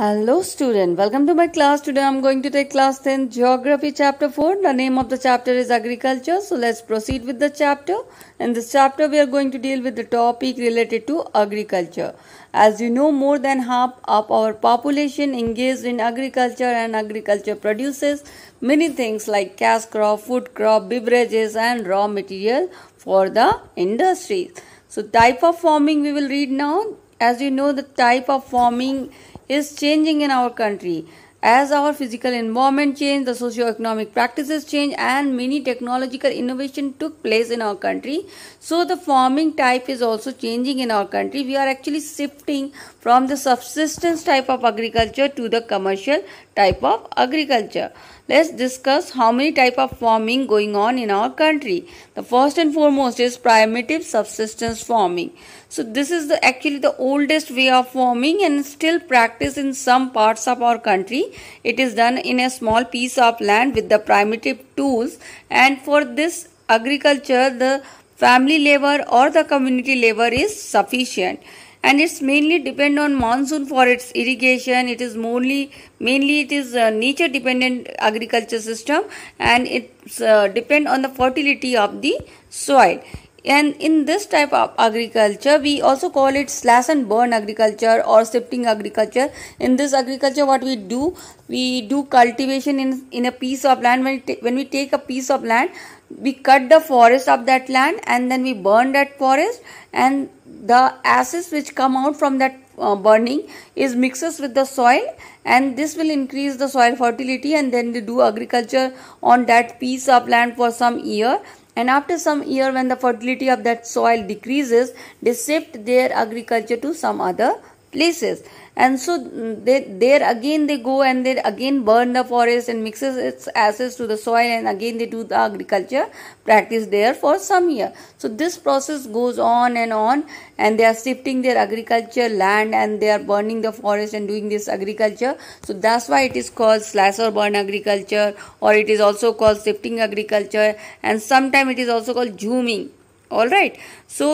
Hello student, welcome to my class. Today I'm going to take class 10 Geography chapter 4. The name of the chapter is Agriculture. So let's proceed with the chapter. In this chapter we are going to deal with the topic related to agriculture. As you know more than half of our population engaged in agriculture and agriculture produces many things like cash crop, food crop, beverages and raw material for the industries. So type of farming we will read now. As you know the type of farming is changing in our country. As our physical environment changed, the socio-economic practices changed and many technological innovation took place in our country. So the farming type is also changing in our country. We are actually shifting from the subsistence type of agriculture to the commercial type of agriculture. Let's discuss how many type of farming going on in our country. The first and foremost is primitive subsistence farming. So this is the actually the oldest way of farming and still practiced in some parts of our country. It is done in a small piece of land with the primitive tools and for this agriculture the family labor or the community labor is sufficient and it's mainly depend on monsoon for its irrigation it is mainly mainly it is uh, nature dependent agriculture system and it's uh, depend on the fertility of the soil and in this type of agriculture we also call it slash and burn agriculture or shifting agriculture in this agriculture what we do we do cultivation in in a piece of land when we, when we take a piece of land we cut the forest of that land and then we burn that forest and the ashes which come out from that uh, burning is mixes with the soil and this will increase the soil fertility and then they do agriculture on that piece of land for some year and after some year when the fertility of that soil decreases they shift their agriculture to some other places and so mm, they, there again they go and they again burn the forest and mixes its ashes to the soil and again they do the agriculture practice there for some year so this process goes on and on and they are shifting their agriculture land and they are burning the forest and doing this agriculture so that's why it is called slash or burn agriculture or it is also called shifting agriculture and sometimes it is also called zooming all right so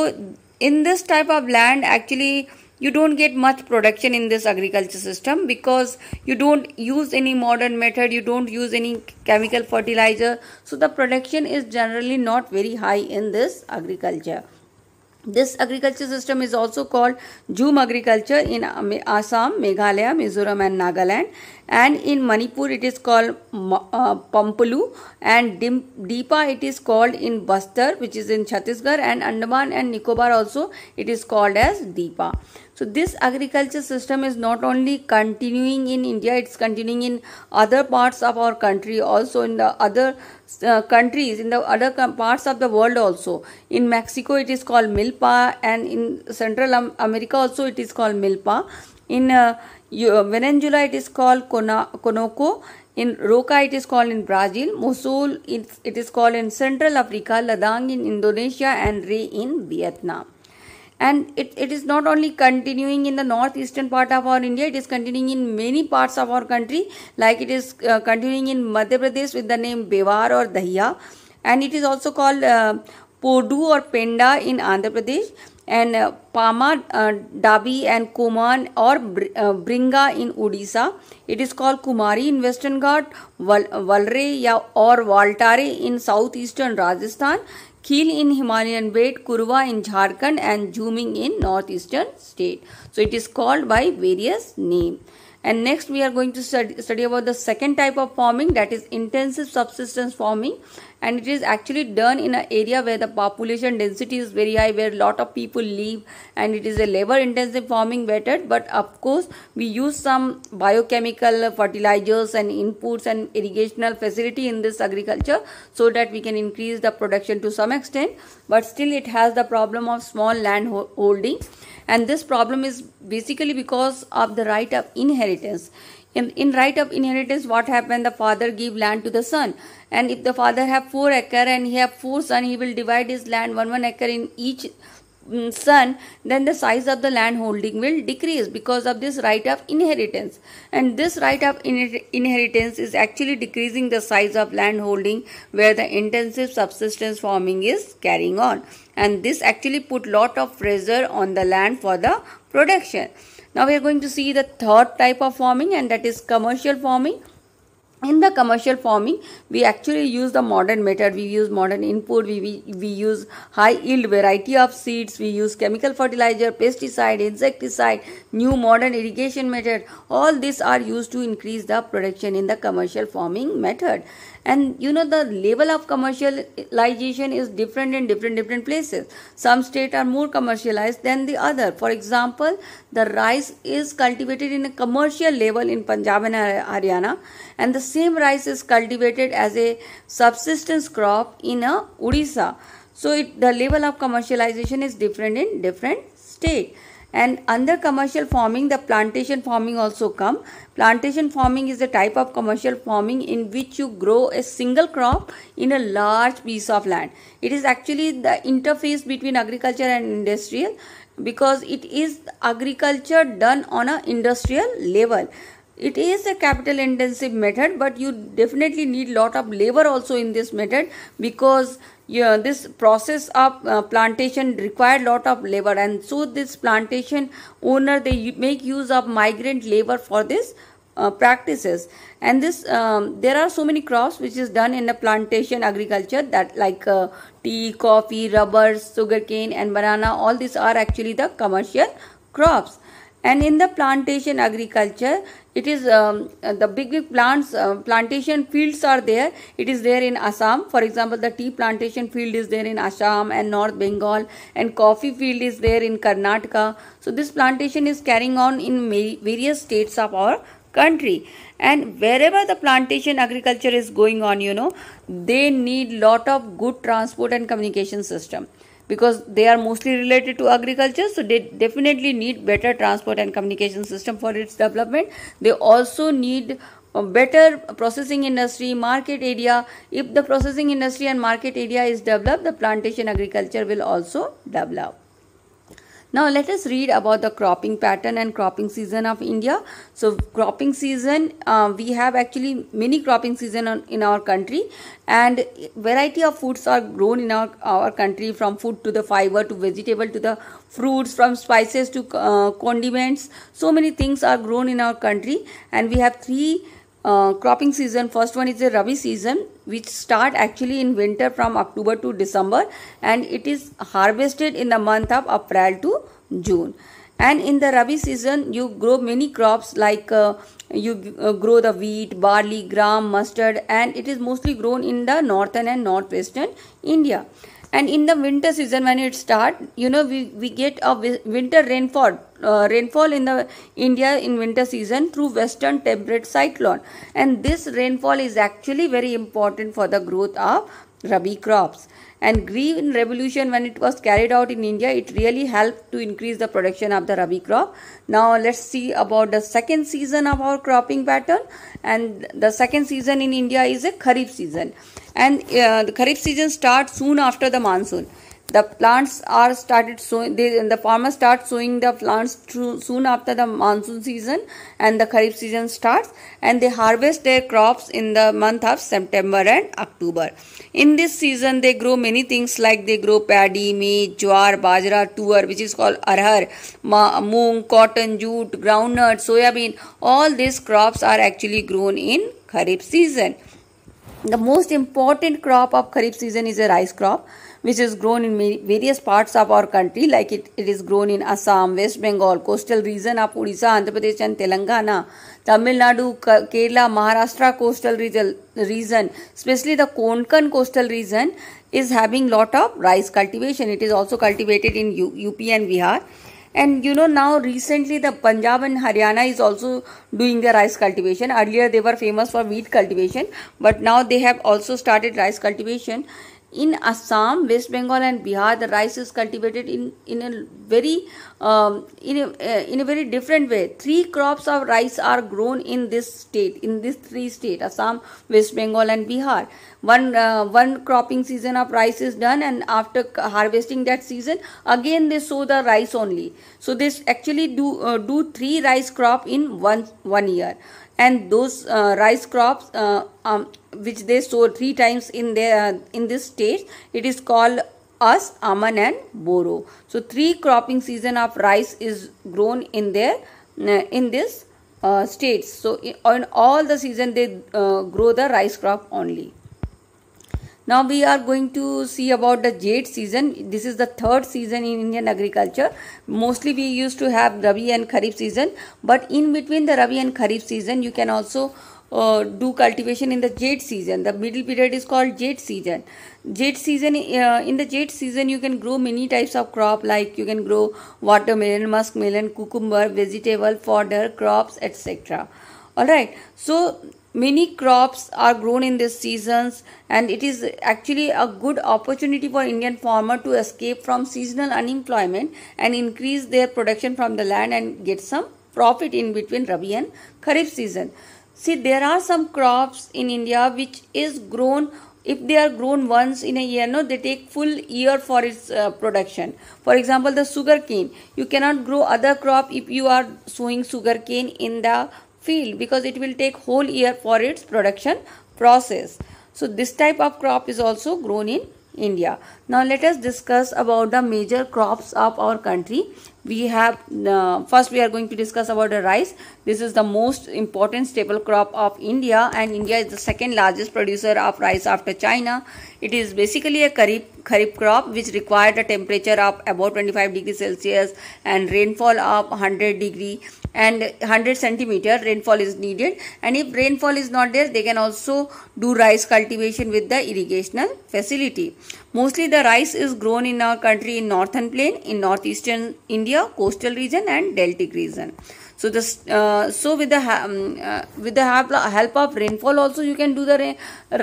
in this type of land actually you don't get much production in this agriculture system because you don't use any modern method you don't use any chemical fertilizer so the production is generally not very high in this agriculture this agriculture system is also called Jhum agriculture in Assam, Meghalaya, Mizoram and Nagaland and in Manipur it is called uh, Pampalu and Deepa it is called in Bastar which is in Chhattisgarh and Andaman and Nicobar also it is called as Deepa. So this agriculture system is not only continuing in India, it's continuing in other parts of our country, also in the other uh, countries, in the other parts of the world also. In Mexico, it is called milpa and in Central America also it is called milpa. In uh, Venezuela, it is called conoco. In Roca, it is called in Brazil. Mosul, it, it is called in Central Africa, Ladang in Indonesia and Re in Vietnam and it, it is not only continuing in the northeastern part of our India, it is continuing in many parts of our country, like it is uh, continuing in Madhya Pradesh with the name Bevar or Dahiya, and it is also called uh, Podu or Penda in Andhra Pradesh, and uh, Pama, uh, Dabi, and Kuman or uh, Bringa in Odisha. It is called Kumari in Western Ghat, Val- Valre or Valtare in southeastern Rajasthan. Keel in Himalayan belt, Kurwa in Jharkhand and Jhuming in northeastern state. So it is called by various name. And next we are going to study, about the second type of farming that is intensive subsistence farming and it is actually done in an area where the population density is very high where lot of people live and it is a labor intensive farming method but of course we use some biochemical fertilizers and inputs and irrigational facility in this agriculture so that we can increase the production to some extent but still it has the problem of small land holding and this problem is basically because of the right of inheritance in, in right of inheritance what happened the father give land to the son and if the father have four acre and he have four son he will divide his land one one acre in each mm, son then the size of the land holding will decrease because of this right of inheritance and this right of inheritance is actually decreasing the size of land holding where the intensive subsistence farming is carrying on and this actually put lot of pressure on the land for the production now we are going to see the third type of farming and that is commercial farming in the commercial farming we actually use the modern method we use modern input we, we, we use high yield variety of seeds we use chemical fertilizer pesticide insecticide new modern irrigation method all these are used to increase the production in the commercial farming method and you know the level of commercialization is different in different different places some states are more commercialized than the other for example the rice is cultivated in a commercial level in punjab and haryana and the same rice is cultivated as a subsistence crop in a odisha so it, the level of commercialization is different in different state and under commercial farming the plantation farming also come plantation farming is the type of commercial farming in which you grow a single crop in a large piece of land it is actually the interface between agriculture and industrial because it is agriculture done on an industrial level it is a capital intensive method but you definitely need lot of labor also in this method because yeah, this process of uh, plantation required lot of labor and so this plantation owner they make use of migrant labor for this uh, practices and this um, there are so many crops which is done in the plantation agriculture that like uh, tea coffee rubber sugarcane and banana all these are actually the commercial crops and in the plantation agriculture it is um, the big big plants uh, plantation fields are there it is there in assam for example the tea plantation field is there in assam and north bengal and coffee field is there in karnataka so this plantation is carrying on in various states of our country and wherever the plantation agriculture is going on you know they need lot of good transport and communication system because they are mostly related to agriculture so they definitely need better transport and communication system for its development they also need better processing industry market area if the processing industry and market area is developed the plantation agriculture will also develop now let us read about the cropping pattern and cropping season of India. So cropping season, uh, we have actually many cropping season on, in our country and variety of foods are grown in our, our country from food to the fiber to vegetable to the fruits from spices to uh, condiments. So many things are grown in our country and we have three uh, cropping season first one is the rabi season which start actually in winter from october to december and it is harvested in the month of april to june and in the rabi season you grow many crops like uh, you uh, grow the wheat barley gram mustard and it is mostly grown in the northern and northwestern india and in the winter season when it start you know we, we get a winter rainfall uh, rainfall in the india in winter season through western temperate cyclone and this rainfall is actually very important for the growth of rabi crops and green revolution when it was carried out in india it really helped to increase the production of the rabi crop now let's see about the second season of our cropping pattern and the second season in india is a kharif season and uh, the kharif season starts soon after the monsoon the plants are started sowing the farmers start sowing the plants through, soon after the monsoon season and the kharif season starts and they harvest their crops in the month of september and october in this season they grow many things like they grow paddy maize jowar bajra tuar which is called arhar moong cotton jute groundnut soya bean all these crops are actually grown in kharif season The most important crop of Kharif season is a rice crop which is grown in various parts of our country like it, it is grown in Assam, West Bengal, coastal region of Odisha, Andhra Pradesh and Telangana, Tamil Nadu, Kerala, Maharashtra coastal region, especially the Konkan coastal region is having lot of rice cultivation. It is also cultivated in U, UP and Bihar. and you know now recently the punjab and haryana is also doing their rice cultivation earlier they were famous for wheat cultivation but now they have also started rice cultivation in Assam, West Bengal, and Bihar, the rice is cultivated in in a very um, in a, uh, in a very different way. Three crops of rice are grown in this state, in this three states: Assam, West Bengal, and Bihar. One uh, one cropping season of rice is done, and after harvesting that season, again they sow the rice only. So they actually do uh, do three rice crop in one one year and those uh, rice crops uh, um, which they sow three times in their uh, in this stage it is called us aman and boro so three cropping season of rice is grown in their uh, in this uh, states so in, all the season they uh, grow the rice crop only now we are going to see about the jade season. This is the third season in Indian agriculture. Mostly we used to have Rabi and Kharif season. But in between the Rabi and Kharif season, you can also uh, do cultivation in the jade season. The middle period is called jade season. Jade season, uh, in the jade season, you can grow many types of crop like you can grow watermelon, muskmelon, cucumber, vegetable, fodder, crops, etc. Alright, so Many crops are grown in these seasons and it is actually a good opportunity for Indian farmer to escape from seasonal unemployment and increase their production from the land and get some profit in between Rabi and Kharif season. See there are some crops in India which is grown if they are grown once in a year no they take full year for its uh, production for example the sugarcane you cannot grow other crop if you are sowing sugarcane in the field because it will take whole year for its production process. So this type of crop is also grown in India. Now let us discuss about the major crops of our country. We have uh, first we are going to discuss about the rice. This is the most important staple crop of India and India is the second largest producer of rice after China. It is basically a kharif, kharif crop which required a temperature of about 25 degrees Celsius and rainfall of 100 degree and 100 centimeter rainfall is needed and if rainfall is not there they can also do rice cultivation with the irrigational facility mostly the rice is grown in our country in northern plain in northeastern india coastal region and deltic region so this uh, so with the um, uh, with the help of rainfall also you can do the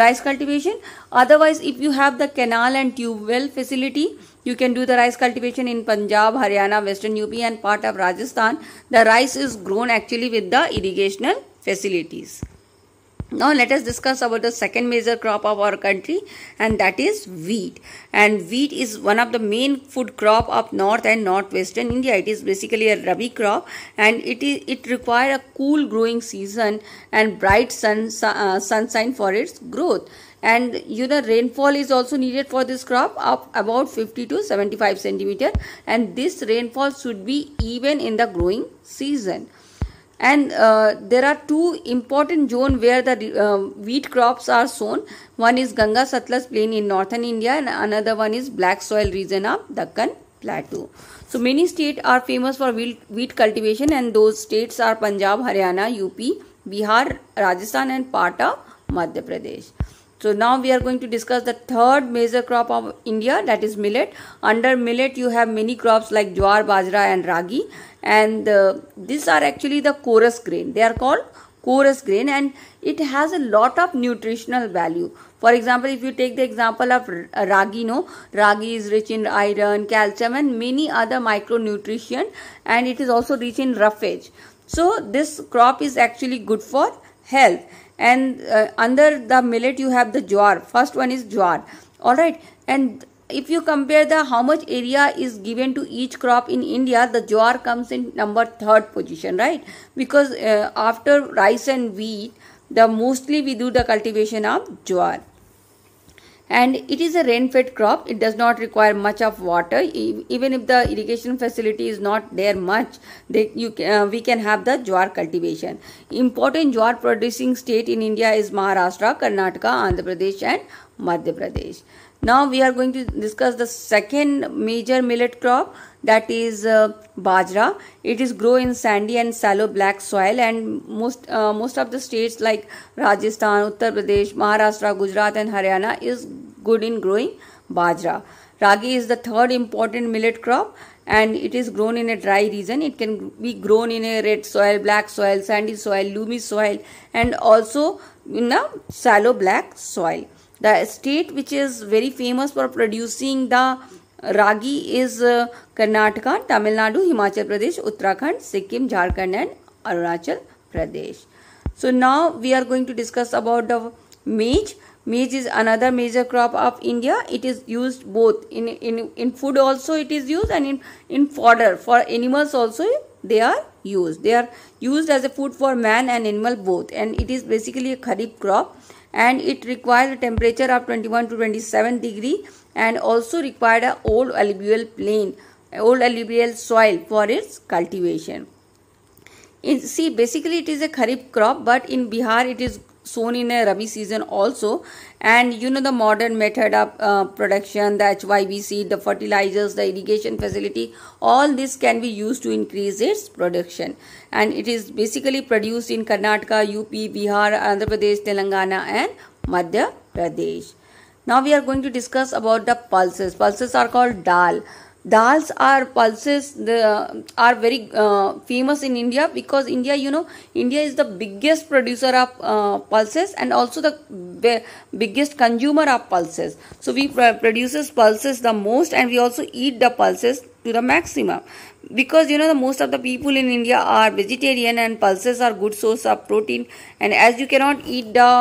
rice cultivation otherwise if you have the canal and tube well facility you can do the rice cultivation in Punjab, Haryana, Western UP and part of Rajasthan. The rice is grown actually with the irrigational facilities. Now let us discuss about the second major crop of our country and that is wheat. And wheat is one of the main food crop of north and northwestern India. It is basically a rabi crop and it is it require a cool growing season and bright sun uh, sunshine for its growth and you know rainfall is also needed for this crop of about 50 to 75 centimeter and this rainfall should be even in the growing season and uh, there are two important zone where the uh, wheat crops are sown one is ganga satluj plain in northern india and another one is black soil region of deccan plateau so many states are famous for wheat, wheat cultivation and those states are punjab haryana up bihar rajasthan and part of madhya pradesh so now we are going to discuss the third major crop of India that is millet. Under millet you have many crops like jowar, bajra and ragi and uh, these are actually the chorus grain. They are called chorus grain and it has a lot of nutritional value. For example, if you take the example of uh, ragi, no, ragi is rich in iron, calcium and many other micronutrition and it is also rich in roughage. So this crop is actually good for health and uh, under the millet you have the jowar first one is jowar all right and if you compare the how much area is given to each crop in india the jowar comes in number third position right because uh, after rice and wheat the mostly we do the cultivation of jowar and it is a rain fed crop it does not require much of water even if the irrigation facility is not there much they, you, uh, we can have the jowar cultivation important jowar producing state in india is maharashtra karnataka andhra pradesh and madhya pradesh now we are going to discuss the second major millet crop that is uh, bajra it is grow in sandy and shallow black soil and most uh, most of the states like rajasthan uttar pradesh maharashtra gujarat and haryana is good in growing bajra ragi is the third important millet crop and it is grown in a dry region it can be grown in a red soil black soil sandy soil loamy soil and also in a shallow black soil the state which is very famous for producing the Ragi is uh, Karnataka, Tamil Nadu, Himachal Pradesh, Uttarakhand, Sikkim, Jharkhand and Arunachal Pradesh. So now we are going to discuss about the maize. Maize is another major crop of India. It is used both in, in, in food also it is used and in, in fodder for animals also they are used. They are used as a food for man and animal both and it is basically a kharif crop and it requires a temperature of 21 to 27 degree and also required a old alluvial plain old alluvial soil for its cultivation in, see basically it is a kharif crop but in bihar it is sown in a rabi season also and you know the modern method of uh, production the HYBC, the fertilizers the irrigation facility all this can be used to increase its production and it is basically produced in karnataka up bihar andhra pradesh telangana and madhya pradesh now we are going to discuss about the pulses pulses are called dal dals are pulses the, uh, are very uh, famous in india because india you know india is the biggest producer of uh, pulses and also the biggest consumer of pulses so we pr produces pulses the most and we also eat the pulses to the maximum because you know the most of the people in india are vegetarian and pulses are good source of protein and as you cannot eat the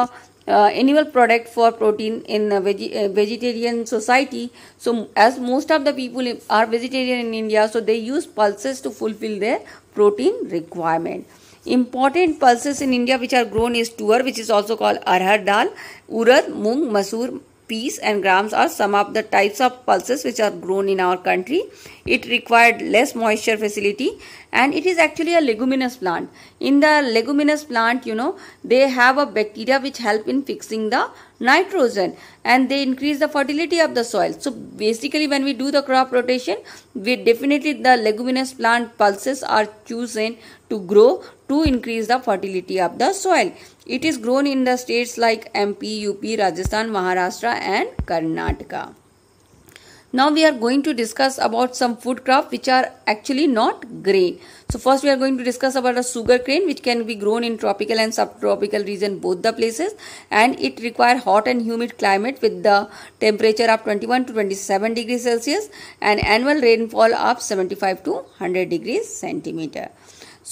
uh, animal product for protein in veg- uh, vegetarian society. So as most of the people are vegetarian in India, so they use pulses to fulfill their protein requirement important pulses in India which are grown is tuar which is also called arhar dal, urad, mung, masoor Peas and grams are some of the types of pulses which are grown in our country. It required less moisture facility and it is actually a leguminous plant. In the leguminous plant, you know, they have a bacteria which help in fixing the nitrogen and they increase the fertility of the soil. So basically when we do the crop rotation, we definitely the leguminous plant pulses are chosen to grow to increase the fertility of the soil. It is grown in the states like MP, UP, Rajasthan, Maharashtra and Karnataka. Now we are going to discuss about some food crop which are actually not grain. So first we are going to discuss about a sugar cane which can be grown in tropical and subtropical region both the places and it require hot and humid climate with the temperature of 21 to 27 degrees Celsius and annual rainfall of 75 to 100 degrees centimeter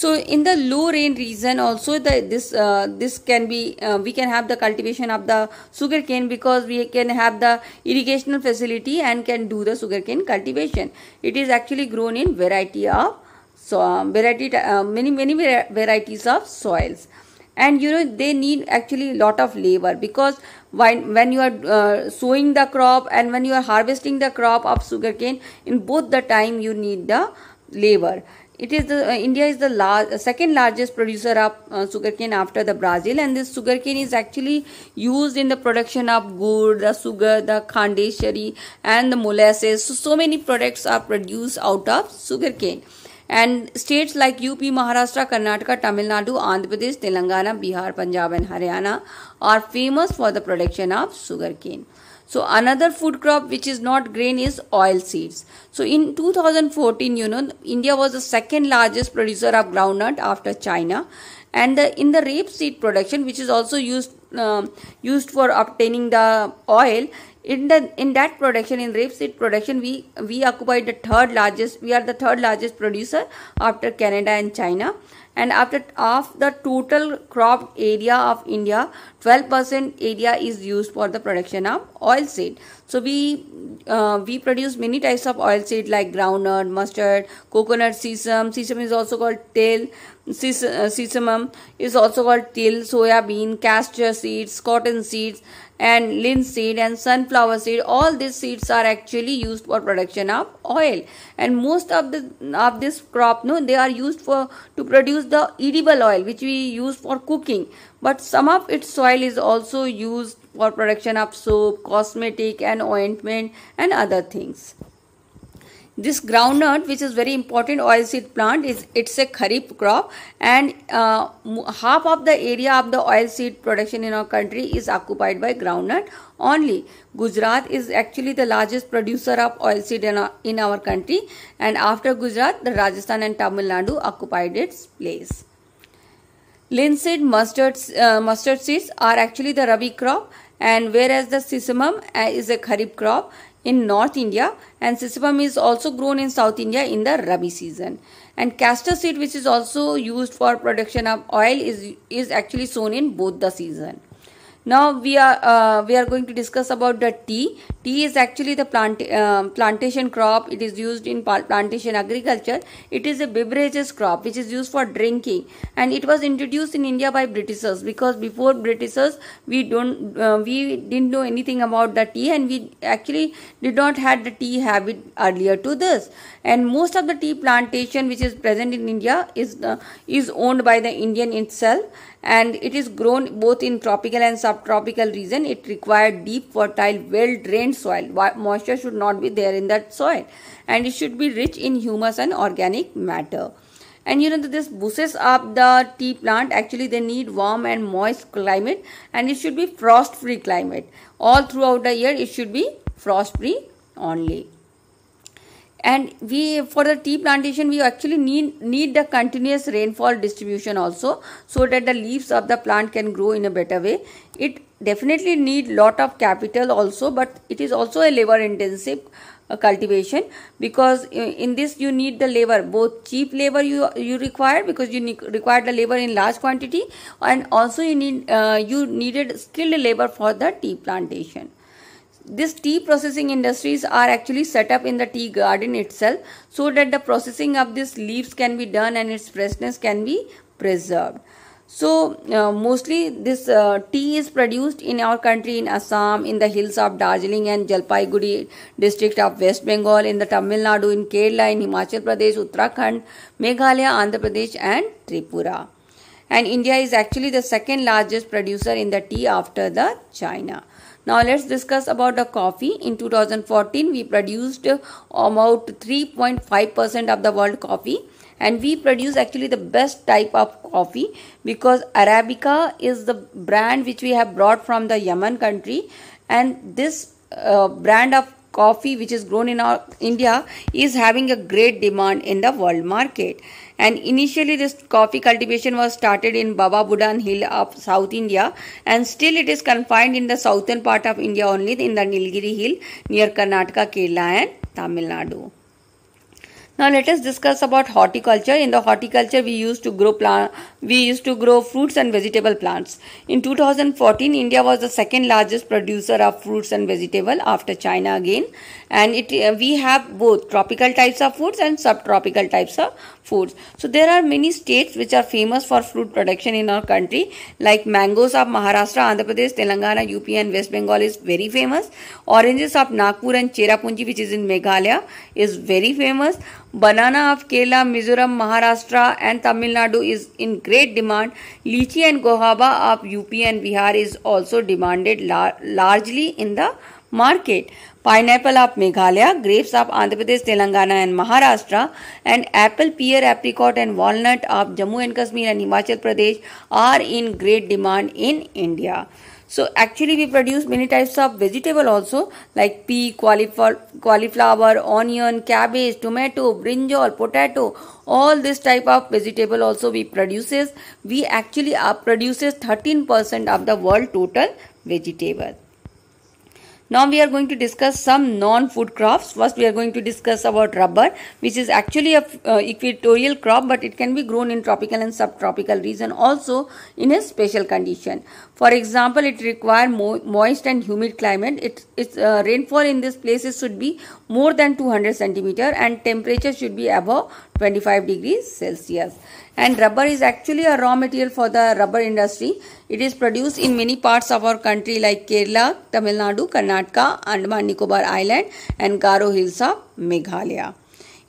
so in the low rain region also the this uh, this can be uh, we can have the cultivation of the sugarcane because we can have the irrigational facility and can do the sugarcane cultivation it is actually grown in variety of so um, variety uh, many many varieties of soils and you know they need actually lot of labor because when, when you are uh, sowing the crop and when you are harvesting the crop of sugarcane in both the time you need the labor it is the uh, India is the lar- uh, second largest producer of uh, sugarcane after the Brazil, and this sugarcane is actually used in the production of gourd, the sugar, the khandeshari, and the molasses. So, so many products are produced out of sugarcane. And states like UP, Maharashtra, Karnataka, Tamil Nadu, Andhra Pradesh, Telangana, Bihar, Punjab, and Haryana are famous for the production of sugarcane. So another food crop which is not grain is oil seeds. So in 2014, you know, India was the second largest producer of groundnut after China. And the, in the rapeseed production, which is also used uh, used for obtaining the oil, in the in that production in rapeseed production, we we occupy the third largest. We are the third largest producer after Canada and China and after of the total crop area of India 12% area is used for the production of oilseed so we uh, we produce many types of oilseed like groundnut mustard coconut sesame sesame is also called tail ses uh, sesamum is also called till soya bean castor seeds cotton seeds and linseed and sunflower seed all these seeds are actually used for production of oil and most of the of this crop no they are used for to produce the edible oil which we use for cooking but some of its soil is also used for production of soap cosmetic and ointment and other things this groundnut, which is very important oilseed plant, is it's a kharif crop, and uh, half of the area of the oilseed production in our country is occupied by groundnut only. Gujarat is actually the largest producer of oilseed in our, in our country, and after Gujarat, the Rajasthan and Tamil Nadu occupied its place. Linseed mustard, uh, mustard seeds are actually the rabi crop and whereas the sesamum uh, is a kharif crop in North India and sesame is also grown in South India in the Rabi season. And castor seed which is also used for production of oil is, is actually sown in both the season now we are uh, we are going to discuss about the tea tea is actually the plant uh, plantation crop it is used in plantation agriculture it is a beverages crop which is used for drinking and it was introduced in india by britishers because before britishers we don't uh, we didn't know anything about the tea and we actually did not had the tea habit earlier to this and most of the tea plantation which is present in india is uh, is owned by the indian itself and it is grown both in tropical and subtropical region it required deep fertile well drained soil moisture should not be there in that soil and it should be rich in humus and organic matter and you know that this bushes up the tea plant actually they need warm and moist climate and it should be frost free climate all throughout the year it should be frost free only and we for the tea plantation we actually need need the continuous rainfall distribution also so that the leaves of the plant can grow in a better way it definitely need lot of capital also but it is also a labor intensive uh, cultivation because in, uh, in this you need the labor both cheap labor you you require because you require the labor in large quantity and also you need uh, you needed skilled labor for the tea plantation these tea processing industries are actually set up in the tea garden itself so that the processing of these leaves can be done and its freshness can be preserved. So uh, mostly this uh, tea is produced in our country in Assam, in the hills of Darjeeling and Jalpaiguri district of West Bengal, in the Tamil Nadu, in Kerala, in Himachal Pradesh, Uttarakhand, Meghalaya, Andhra Pradesh and Tripura. And India is actually the second largest producer in the tea after the China. Now let's discuss about the coffee. In 2014, we produced uh, about 3.5% of the world coffee and we produce actually the best type of coffee because Arabica is the brand which we have brought from the Yemen country and this uh, brand of coffee which is grown in our India is having a great demand in the world market and initially this coffee cultivation was started in Baba Budan hill of South India and still it is confined in the southern part of India only in the Nilgiri hill near Karnataka, Kerala and Tamil Nadu. Now let us discuss about horticulture. In the horticulture we used to grow plant we used to grow fruits and vegetable plants. In 2014, India was the second largest producer of fruits and vegetable after China again. And it uh, we have both tropical types of foods and subtropical types of foods. So there are many states which are famous for fruit production in our country like mangoes of Maharashtra, Andhra Pradesh, Telangana, UP and West Bengal is very famous. Oranges of Nagpur and Cherrapunji which is in Meghalaya is very famous. Banana of Kerala, Mizoram, Maharashtra and Tamil Nadu is in great demand, lychee and guava of UP and Bihar is also demanded lar largely in the market. Pineapple of Meghalaya, grapes of Andhra Pradesh, Telangana and Maharashtra, and apple, pear, apricot and walnut of Jammu and Kashmir and Himachal Pradesh are in great demand in India. So actually we produce many types of vegetable also like pea, cauliflower, onion, cabbage, tomato, brinjal, potato, all this type of vegetable also we produces we actually are produces 13% of the world total vegetable now we are going to discuss some non-food crops. First we are going to discuss about rubber which is actually a uh, equatorial crop but it can be grown in tropical and subtropical region also in a special condition. For example, it requires mo moist and humid climate. It, its uh, rainfall in these places should be more than 200 centimeter and temperature should be above 25 degrees Celsius. And rubber is actually a raw material for the rubber industry. It is produced in many parts of our country like Kerala, Tamil Nadu, Karnataka, Andaman Nicobar Island and Garo Hills of Meghalaya.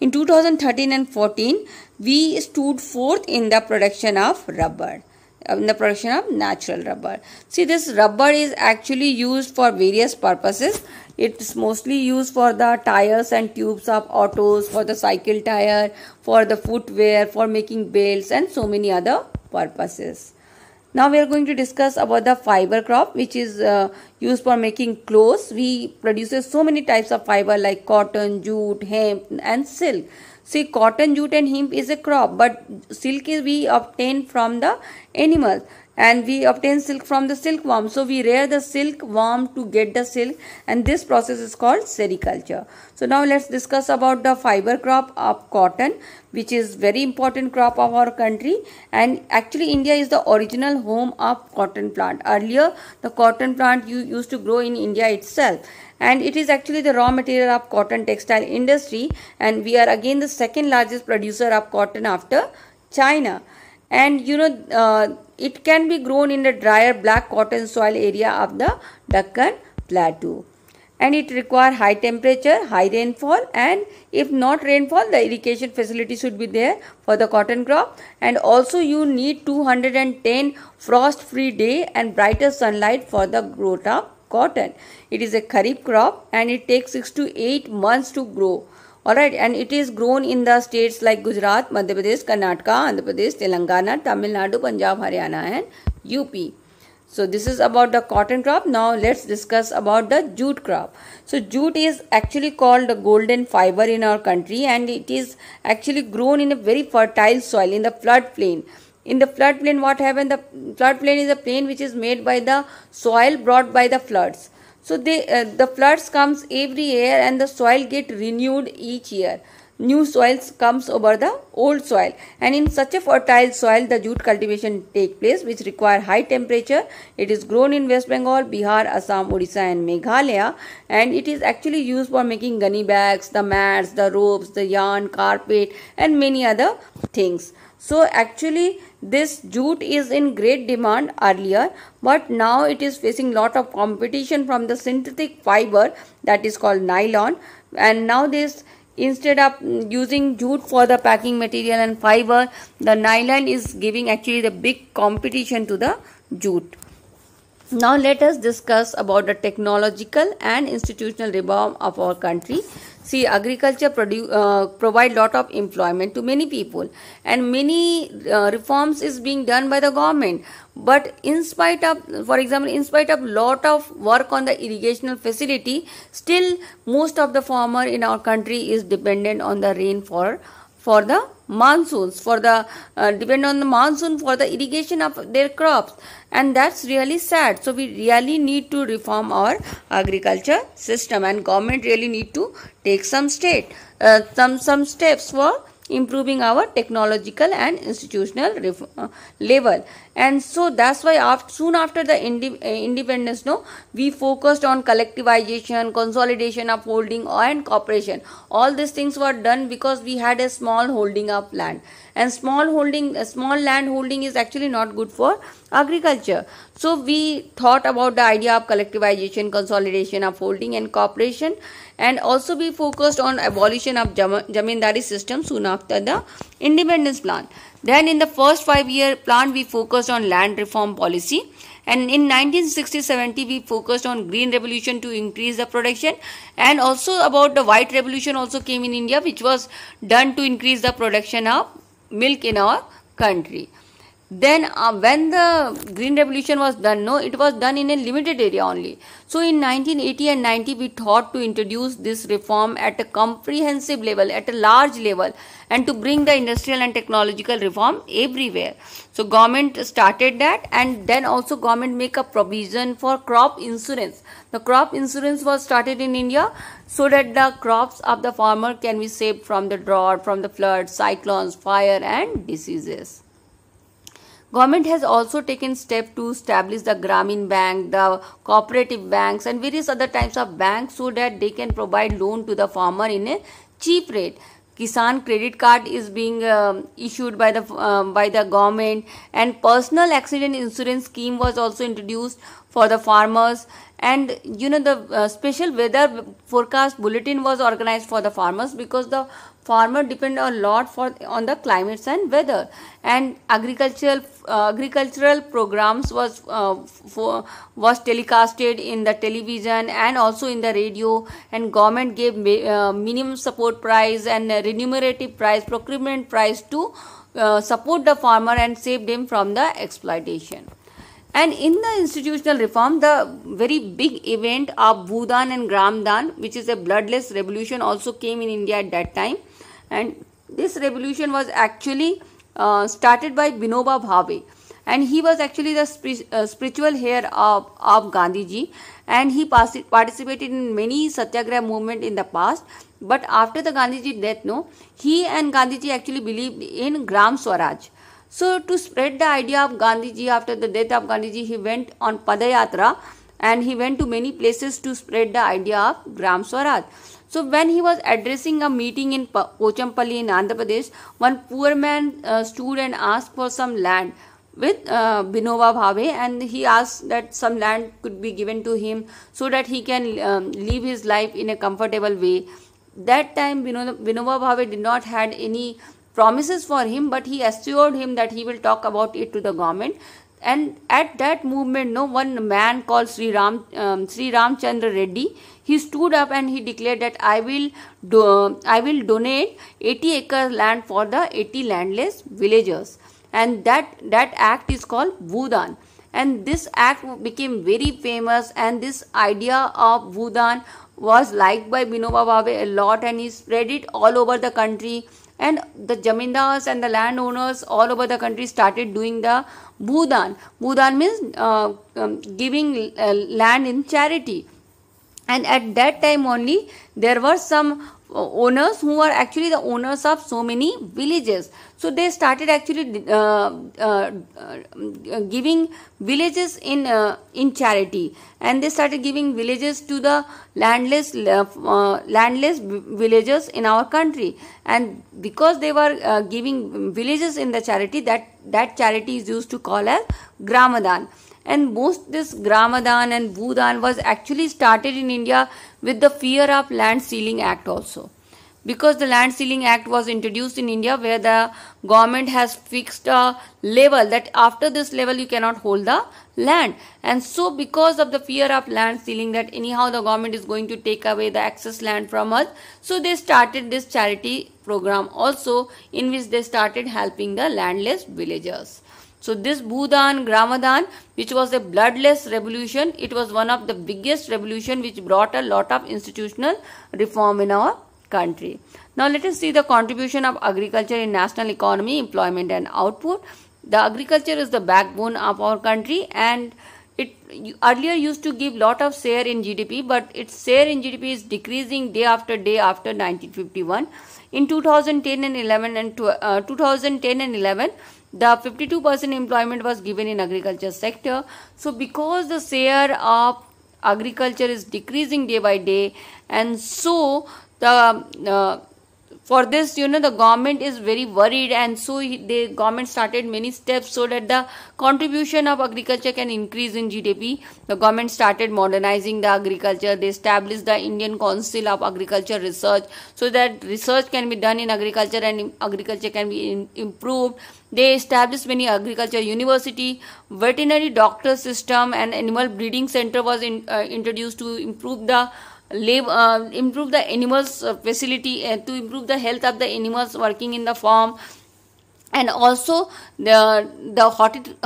In 2013 and 14, we stood fourth in the production of rubber. Uh, in the production of natural rubber. See this rubber is actually used for various purposes. It's mostly used for the tires and tubes of autos, for the cycle tire, for the footwear, for making belts and so many other purposes. Now we are going to discuss about the fiber crop which is uh, used for making clothes. We produces so many types of fiber like cotton, jute, hemp and silk. See, cotton, jute and hemp is a crop, but silk is we obtain from the animals and we obtain silk from the silkworm. So, we rear the silkworm to get the silk and this process is called sericulture. So, now let's discuss about the fiber crop of cotton which is very important crop of our country and actually India is the original home of cotton plant. Earlier, the cotton plant used to grow in India itself and it is actually the raw material of cotton textile industry and we are again the second largest producer of cotton after China and you know uh, it can be grown in the drier black cotton soil area of the Deccan Plateau and it require high temperature, high rainfall and if not rainfall the irrigation facility should be there for the cotton crop and also you need 210 frost free day and brighter sunlight for the growth of cotton. It is a kharif crop and it takes 6 to 8 months to grow. Alright, and it is grown in the states like Gujarat, Madhya Pradesh, Karnataka, Andhra Pradesh, Telangana, Tamil Nadu, Punjab, Haryana, and UP. So this is about the cotton crop. Now let's discuss about the jute crop. So jute is actually called the golden fiber in our country and it is actually grown in a very fertile soil in the floodplain in the floodplain, what happened? The floodplain is a plain which is made by the soil brought by the floods. So they, uh, the floods comes every year and the soil get renewed each year. New soils comes over the old soil and in such a fertile soil the jute cultivation take place which require high temperature. It is grown in West Bengal, Bihar, Assam, Odisha and Meghalaya and it is actually used for making gunny bags, the mats, the ropes, the yarn, carpet and many other things. So actually this jute is in great demand earlier but now it is facing lot of competition from the synthetic fiber that is called nylon and now this instead of using jute for the packing material and fiber the nylon is giving actually the big competition to the jute. Now let us discuss about the technological and institutional reform of our country. See, agriculture produce uh, provide lot of employment to many people, and many uh, reforms is being done by the government. But in spite of, for example, in spite of lot of work on the irrigational facility, still most of the farmer in our country is dependent on the rain for for the monsoons for the uh, depend on the monsoon for the irrigation of their crops and that's really sad so we really need to reform our agriculture system and government really need to take some state uh, some some steps for improving our technological and institutional uh, level and so that's why after, soon after the indi- uh, independence no we focused on collectivization consolidation of holding and cooperation all these things were done because we had a small holding of land and small holding uh, small land holding is actually not good for agriculture so we thought about the idea of collectivization consolidation of holding and cooperation and also we focused on abolition of jam- jamindari system soon after the independence plan then in the first 5 year plan we focused on land reform policy and in 1960-70 we focused on green revolution to increase the production and also about the white revolution also came in india which was done to increase the production of milk in our country then uh, when the green revolution was done no it was done in a limited area only so in 1980 and 90 we thought to introduce this reform at a comprehensive level at a large level and to bring the industrial and technological reform everywhere so government started that and then also government make a provision for crop insurance the crop insurance was started in india so that the crops of the farmer can be saved from the drought from the flood cyclones fire and diseases Government has also taken step to establish the Gramin Bank, the cooperative banks and various other types of banks so that they can provide loan to the farmer in a cheap rate. Kisan credit card is being um, issued by the um, by the government and personal accident insurance scheme was also introduced for the farmers and you know the uh, special weather forecast bulletin was organized for the farmers because the farmer depend a lot for on the climates and weather and agricultural uh, agricultural programs was uh, for, was telecasted in the television and also in the radio and government gave uh, minimum support price and remunerative price procurement price to uh, support the farmer and save them from the exploitation and in the institutional reform, the very big event of Bhudan and Gramdan, which is a bloodless revolution, also came in India at that time and this revolution was actually uh, started by Vinoba Bhave and he was actually the uh, spiritual heir of, of Gandhi ji and he participated in many satyagraha movement in the past but after the Gandhi ji death no he and Gandhi ji actually believed in Gram Swaraj so to spread the idea of Gandhi ji after the death of Gandhi ji he went on Padayatra and he went to many places to spread the idea of Gram Swaraj so when he was addressing a meeting in Pochampally in Andhra Pradesh, one poor man uh, stood and asked for some land with uh, Binoba Bhave and he asked that some land could be given to him so that he can um, live his life in a comfortable way. That time Binoba Bhave did not had any promises for him but he assured him that he will talk about it to the government and at that movement no one man called Sri Ram um, Sri Ramchandra Reddy he stood up and he declared that I will do, uh, I will donate 80 acre land for the 80 landless villagers and that that act is called Vudan and this act became very famous and this idea of Vudan was liked by Binoba Bhave a lot and he spread it all over the country and the jamindars and the landowners all over the country started doing the Bhudan. Bhudan means uh, um, giving uh, land in charity and at that time only there were some uh, owners who were actually the owners of so many villages so they started actually uh, uh, uh giving villages in uh, in charity and they started giving villages to the landless uh, landless villages in our country and because they were giving villages in the charity that that charity is used to call as gramadan and most this Gramadan and Bhudan was actually started in India with the Fear of Land Sealing Act also. Because the Land Sealing Act was introduced in India where the government has fixed a level that after this level you cannot hold the land. And so because of the fear of land sealing that anyhow the government is going to take away the excess land from us. So they started this charity program also in which they started helping the landless villagers. So this Bhutan Gramadan, which was a bloodless revolution, it was one of the biggest revolution which brought a lot of institutional reform in our country. Now let us see the contribution of agriculture in national economy, employment and output. The agriculture is the backbone of our country and it earlier used to give lot of share in GDP but its share in GDP is decreasing day after day after 1951. In 2010 and 11 and uh, 2010 and 11 the 52% employment was given in agriculture sector so because the share of agriculture is decreasing day by day and so the uh, for this you know the government is very worried and so the government started many steps so that the contribution of agriculture can increase in gdp the government started modernizing the agriculture they established the indian council of agriculture research so that research can be done in agriculture and agriculture can be in, improved they established many agriculture university veterinary doctor system and animal breeding center was in, uh, introduced to improve the live uh, improve the animals uh, facility uh, to improve the health of the animals working in the farm and also the, the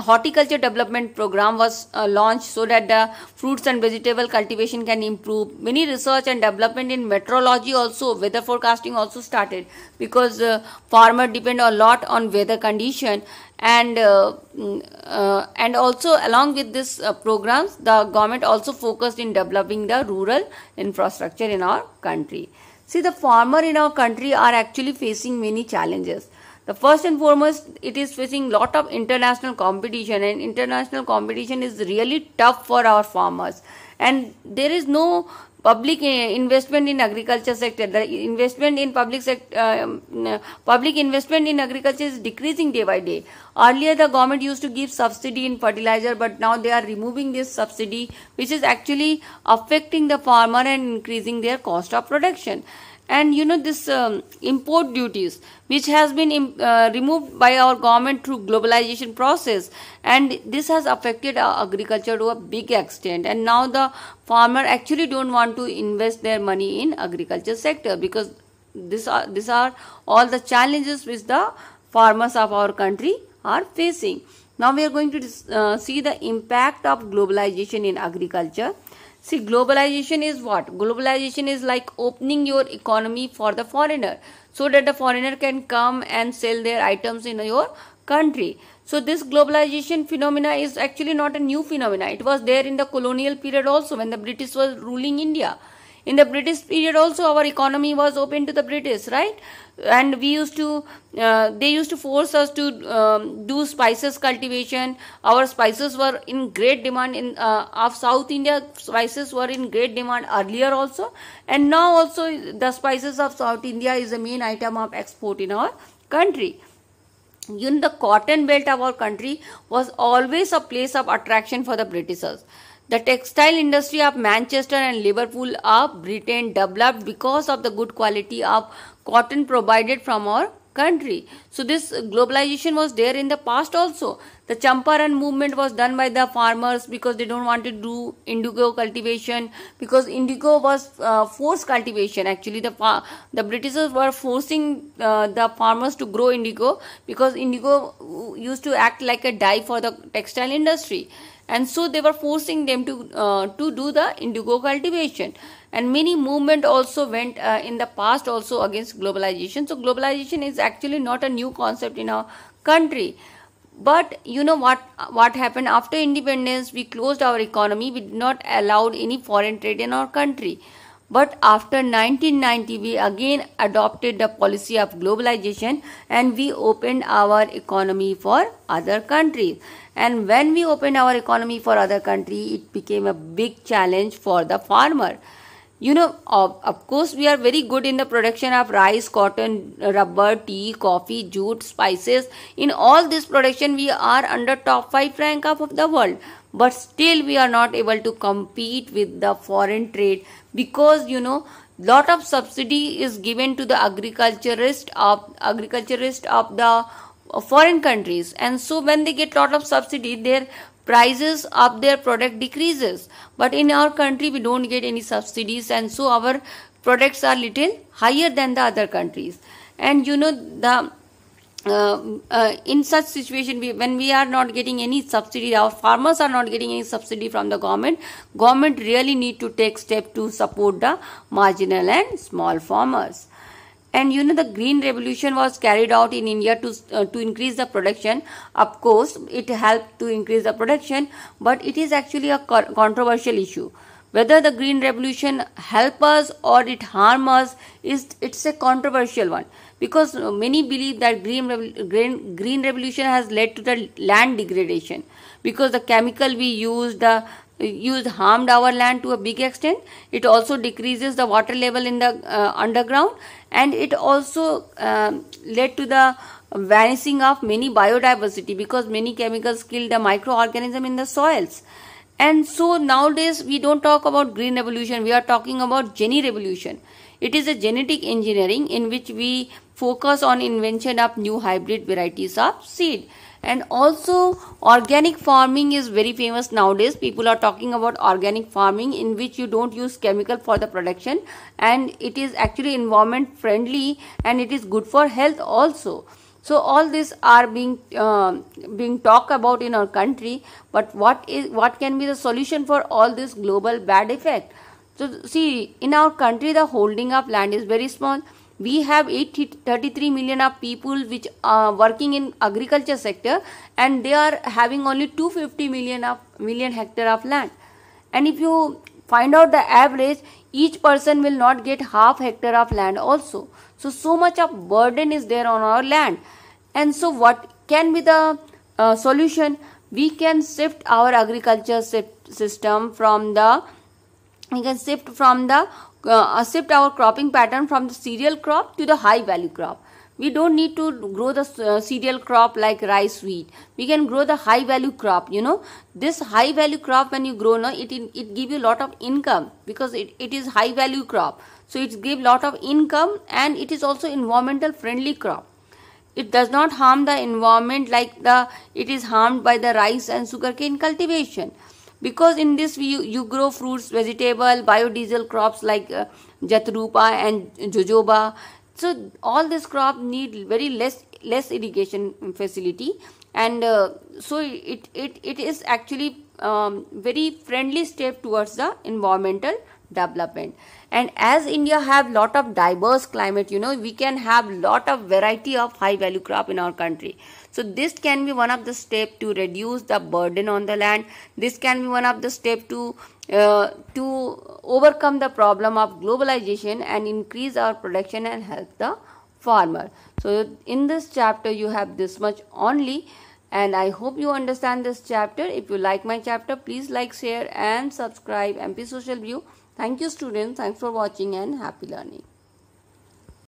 horticulture development program was uh, launched so that the fruits and vegetable cultivation can improve many research and development in meteorology also weather forecasting also started because uh, farmer depend a lot on weather condition and uh, mm, uh and also along with this uh, programs the government also focused in developing the rural infrastructure in our country see the farmer in our country are actually facing many challenges the first and foremost, it is facing lot of international competition and international competition is really tough for our farmers. And there is no public eh, investment in agriculture sector the investment in public sector uh, um, public investment in agriculture is decreasing day by day earlier the government used to give subsidy in fertilizer but now they are removing this subsidy which is actually affecting the farmer and increasing their cost of production and you know this um, import duties which has been uh, removed by our government through globalization process and this has affected agriculture to a big extent and now the farmer actually don't want to invest their money in agriculture sector because this are these are all the challenges which the farmers of our country are facing now we are going to uh, see the impact of globalization in agriculture See, globalization is what? Globalization is like opening your economy for the foreigner so that the foreigner can come and sell their items in your country. So this globalization phenomena is actually not a new phenomena. It was there in the colonial period also when the British was ruling India. In the British period also our economy was open to the British, right? and we used to uh, they used to force us to um, do spices cultivation our spices were in great demand in uh, of south india spices were in great demand earlier also and now also the spices of south india is the main item of export in our country in the cotton belt of our country was always a place of attraction for the britishers the textile industry of Manchester and Liverpool of Britain developed because of the good quality of cotton provided from our country. So this globalization was there in the past also. The champaran movement was done by the farmers because they don't want to do indigo cultivation because indigo was uh, forced cultivation. Actually, the the Britishers were forcing uh, the farmers to grow indigo because indigo uh, used to act like a dye for the textile industry and so they were forcing them to uh, to do the indigo cultivation and many movement also went uh, in the past also against globalization so globalization is actually not a new concept in our country but you know what what happened after independence we closed our economy we did not allow any foreign trade in our country but after 1990 we again adopted the policy of globalization and we opened our economy for other countries and when we opened our economy for other country it became a big challenge for the farmer you know of, of course we are very good in the production of rice cotton rubber tea coffee jute spices in all this production we are under top 5 rank of the world but still we are not able to compete with the foreign trade because you know lot of subsidy is given to the agriculturist of agriculturist of the foreign countries and so when they get lot of subsidy their prices of their product decreases but in our country we don't get any subsidies and so our products are little higher than the other countries and you know the uh, uh, in such situation we, when we are not getting any subsidy our farmers are not getting any subsidy from the government government really need to take step to support the marginal and small farmers and you know the green revolution was carried out in india to uh, to increase the production of course it helped to increase the production but it is actually a controversial issue whether the green revolution help us or it harm us is it's a controversial one because many believe that green, green green revolution has led to the land degradation because the chemical we use the use harmed our land to a big extent it also decreases the water level in the uh, underground and it also um, led to the vanishing of many biodiversity because many chemicals kill the microorganism in the soils and so nowadays we don't talk about green revolution we are talking about genie revolution it is a genetic engineering in which we focus on invention of new hybrid varieties of seed and also organic farming is very famous nowadays people are talking about organic farming in which you don't use chemical for the production and it is actually environment friendly and it is good for health also so all these are being uh, being talked about in our country but what is what can be the solution for all this global bad effect so see in our country the holding of land is very small we have 833 million of people which are working in agriculture sector and they are having only 250 million of million hectare of land and if you find out the average each person will not get half hectare of land also so so much of burden is there on our land and so what can be the uh, solution we can shift our agriculture system from the we can shift from the uh, uh shift our cropping pattern from the cereal crop to the high value crop. We don't need to grow the uh, cereal crop like rice, wheat. We can grow the high value crop. You know, this high value crop when you grow, no, it it, give you lot of income because it, it is high value crop. So it give lot of income and it is also environmental friendly crop. It does not harm the environment like the it is harmed by the rice and sugarcane cultivation because in this view, you grow fruits vegetable biodiesel crops like uh, jatrupa and jojoba so all these crop need very less less irrigation facility and uh, so it, it it is actually um, very friendly step towards the environmental development and as india have lot of diverse climate you know we can have lot of variety of high value crop in our country so this can be one of the step to reduce the burden on the land. This can be one of the step to uh, to overcome the problem of globalization and increase our production and help the farmer. So in this chapter you have this much only and I hope you understand this chapter. If you like my chapter please like share and subscribe MP Social View. Thank you students. Thanks for watching and happy learning.